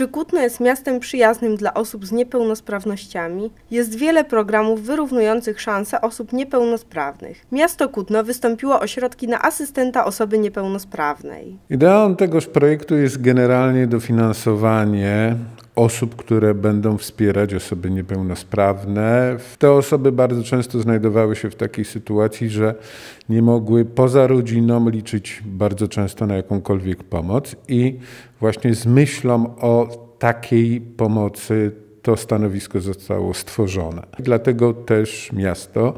Czy Kutno jest miastem przyjaznym dla osób z niepełnosprawnościami? Jest wiele programów wyrównujących szanse osób niepełnosprawnych. Miasto Kutno wystąpiło o środki na asystenta osoby niepełnosprawnej. Ideą tegoż projektu jest generalnie dofinansowanie osób, które będą wspierać osoby niepełnosprawne. Te osoby bardzo często znajdowały się w takiej sytuacji, że nie mogły poza rodziną liczyć bardzo często na jakąkolwiek pomoc i właśnie z myślą o takiej pomocy to stanowisko zostało stworzone. Dlatego też miasto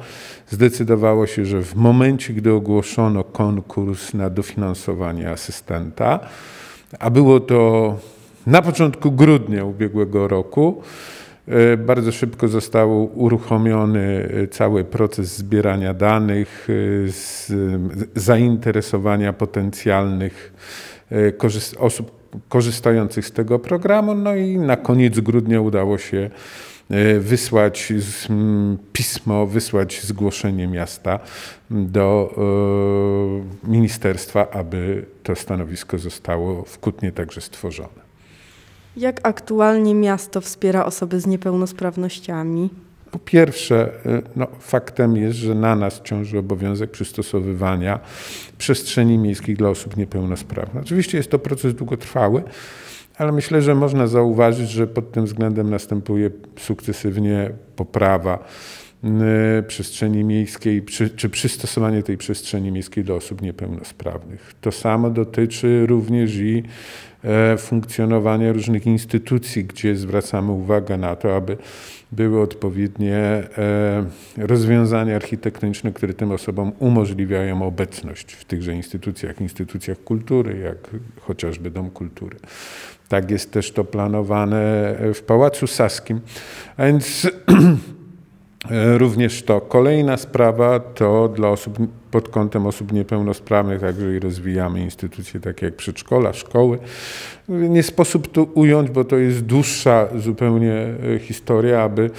zdecydowało się, że w momencie, gdy ogłoszono konkurs na dofinansowanie asystenta, a było to na początku grudnia ubiegłego roku e, bardzo szybko został uruchomiony e, cały proces zbierania danych, e, zainteresowania potencjalnych osób korzystających z tego programu. No i na koniec grudnia udało się wysłać pismo, wysłać zgłoszenie miasta do ministerstwa, aby to stanowisko zostało w Kutnie także stworzone. Jak aktualnie miasto wspiera osoby z niepełnosprawnościami? Po pierwsze, y, no, faktem jest, że na nas ciąży obowiązek przystosowywania przestrzeni miejskich dla osób niepełnosprawnych. Oczywiście jest to proces długotrwały, ale myślę, że można zauważyć, że pod tym względem następuje sukcesywnie poprawa Y, przestrzeni miejskiej, czy, czy przystosowanie tej przestrzeni miejskiej do osób niepełnosprawnych. To samo dotyczy również i e, funkcjonowania różnych instytucji, gdzie zwracamy uwagę na to, aby były odpowiednie e, rozwiązania architektoniczne, które tym osobom umożliwiają obecność w tychże instytucjach, instytucjach kultury, jak chociażby Dom Kultury. Tak jest też to planowane w Pałacu Saskim. A więc E, również to. Kolejna sprawa to dla osób pod kątem osób niepełnosprawnych, także i rozwijamy instytucje takie jak przedszkola, szkoły. Nie sposób tu ująć, bo to jest dłuższa zupełnie e, historia, aby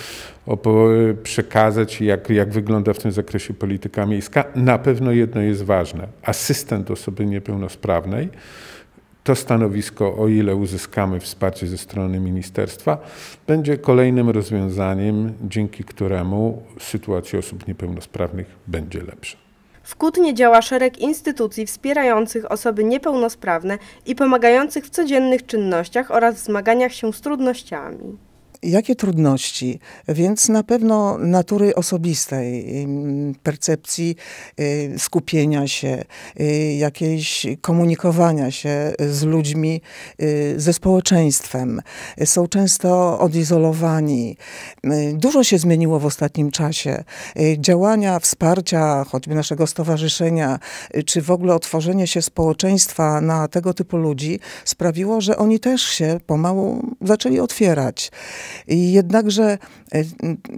przekazać, jak, jak wygląda w tym zakresie polityka miejska. Na pewno jedno jest ważne. Asystent osoby niepełnosprawnej to stanowisko, o ile uzyskamy wsparcie ze strony ministerstwa, będzie kolejnym rozwiązaniem, dzięki któremu sytuacja osób niepełnosprawnych będzie lepsza. W Kutnie działa szereg instytucji wspierających osoby niepełnosprawne i pomagających w codziennych czynnościach oraz zmaganiach się z trudnościami jakie trudności, więc na pewno natury osobistej, percepcji y, skupienia się, y, jakiejś komunikowania się z ludźmi, y, ze społeczeństwem. Są często odizolowani. Dużo się zmieniło w ostatnim czasie. Działania wsparcia, choćby naszego stowarzyszenia, czy w ogóle otworzenie się społeczeństwa na tego typu ludzi sprawiło, że oni też się pomału zaczęli otwierać. Jednakże, e,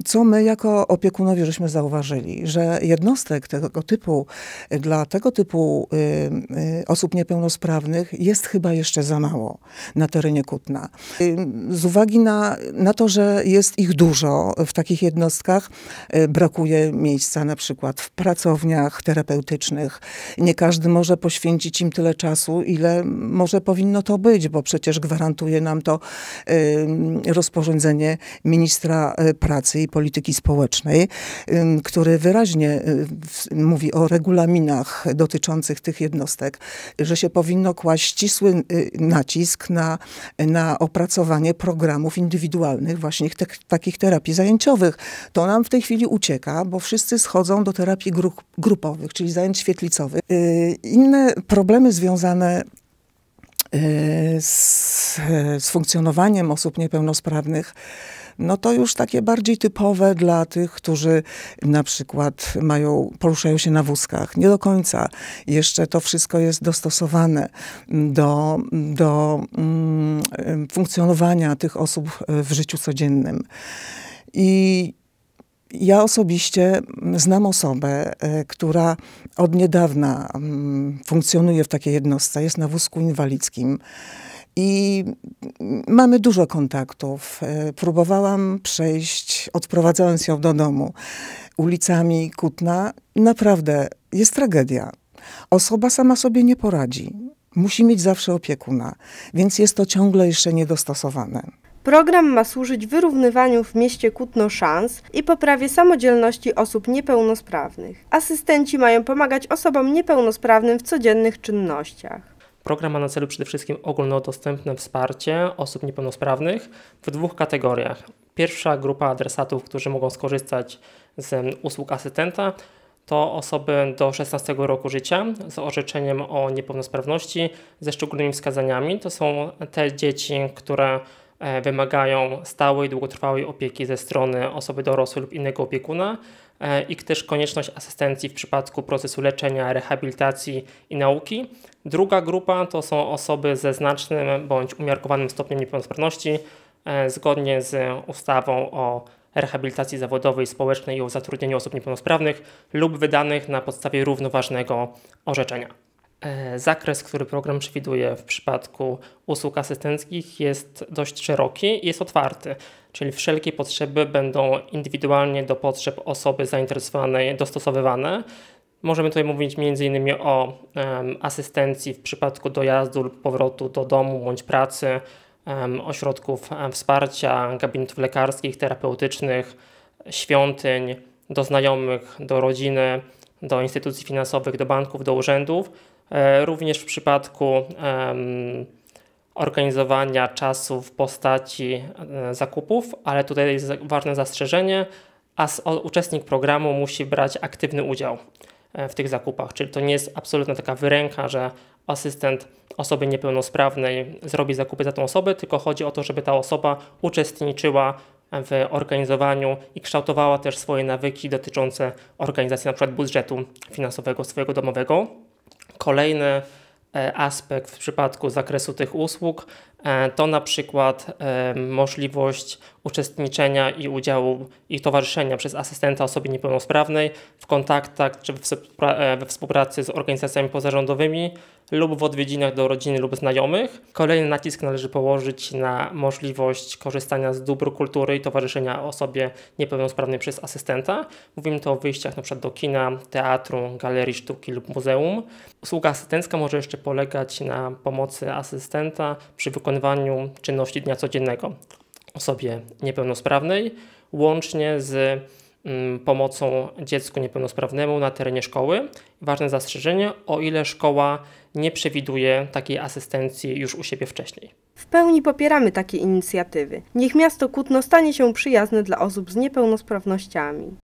co my jako opiekunowie żeśmy zauważyli, że jednostek tego typu, dla tego typu osób niepełnosprawnych jest chyba jeszcze za mało na terenie Kutna. Z uwagi na, na to, że jest ich dużo w takich jednostkach, e, brakuje miejsca na przykład w pracowniach terapeutycznych. Nie każdy może poświęcić im tyle czasu, ile może powinno to być, bo przecież gwarantuje nam to e, rozporządzenie ministra e, pracy i polityki społecznej, który wyraźnie mówi o regulaminach dotyczących tych jednostek że się powinno kłaść ścisły y, nacisk na, na opracowanie programów indywidualnych, właśnie te, takich terapii zajęciowych. To nam w tej chwili ucieka, bo wszyscy schodzą do terapii grup, grupowych, czyli zajęć świetlicowych. Y, inne problemy związane y, z, z funkcjonowaniem osób niepełnosprawnych no to już takie bardziej typowe dla tych, którzy na przykład mają, poruszają się na wózkach. Nie do końca. Jeszcze to wszystko jest dostosowane do, do mm, funkcjonowania tych osób w życiu codziennym. I ja osobiście znam osobę, e, która od niedawna mm, funkcjonuje w takiej jednostce, jest na wózku inwalidzkim. I mamy dużo kontaktów. E, próbowałam przejść, odprowadzając ją do domu, ulicami Kutna. Naprawdę jest tragedia. Osoba sama sobie nie poradzi. Musi mieć zawsze opiekuna, więc jest to ciągle jeszcze niedostosowane. Program ma służyć wyrównywaniu w mieście Kutno szans i poprawie samodzielności osób niepełnosprawnych. Asystenci mają pomagać osobom niepełnosprawnym w codziennych czynnościach. Program ma na celu przede wszystkim ogólnodostępne wsparcie osób niepełnosprawnych w dwóch kategoriach. Pierwsza grupa adresatów, którzy mogą skorzystać z usług asystenta, to osoby do 16 roku życia z orzeczeniem o niepełnosprawności ze szczególnymi wskazaniami. To są te dzieci, które e, wymagają stałej, długotrwałej opieki ze strony osoby dorosłej lub innego opiekuna E, i też konieczność asystencji w przypadku procesu leczenia, rehabilitacji i nauki. Druga grupa to są osoby ze znacznym bądź umiarkowanym stopniem niepełnosprawności, e, zgodnie z ustawą o rehabilitacji zawodowej, społecznej i o zatrudnieniu osób niepełnosprawnych lub wydanych na podstawie równoważnego orzeczenia. E, zakres, który program przewiduje w przypadku usług asystenckich jest dość szeroki i jest otwarty, czyli wszelkie potrzeby będą indywidualnie do potrzeb osoby zainteresowanej dostosowywane. Możemy tutaj mówić m.in. o asystencji w przypadku dojazdu lub powrotu do domu bądź pracy, ośrodków wsparcia, gabinetów lekarskich, terapeutycznych, świątyń, do znajomych, do rodziny, do instytucji finansowych, do banków, do urzędów E, również w przypadku organizowania czasu w postaci e, zakupów, ale tutaj jest ważne zastrzeżenie, a uczestnik programu musi brać aktywny udział e, w tych zakupach, czyli to nie jest absolutna taka wyręka, że asystent osoby niepełnosprawnej zrobi zakupy za tą osobę, tylko chodzi o to, żeby ta osoba uczestniczyła w organizowaniu i kształtowała też swoje nawyki dotyczące organizacji np. budżetu finansowego swojego domowego. Kolejny e, aspekt w przypadku zakresu tych usług E, to na przykład e, możliwość uczestniczenia i udziału i towarzyszenia przez asystenta osoby niepełnosprawnej w kontaktach czy e, we współpracy z organizacjami pozarządowymi lub w odwiedzinach do rodziny lub znajomych. Kolejny nacisk należy położyć na możliwość korzystania z dóbr kultury i towarzyszenia osobie niepełnosprawnej przez asystenta. Mówimy tu o wyjściach np. do kina, teatru, galerii sztuki lub muzeum. Usługa asystencka może jeszcze polegać na pomocy asystenta przy wykonaniu wykonywaniu czynności dnia codziennego osobie niepełnosprawnej, łącznie z mm, pomocą dziecku niepełnosprawnemu na terenie szkoły. Ważne zastrzeżenie, o ile szkoła nie przewiduje takiej asystencji już u siebie wcześniej. W pełni popieramy takie inicjatywy. Niech miasto Kutno stanie się przyjazne dla osób z niepełnosprawnościami.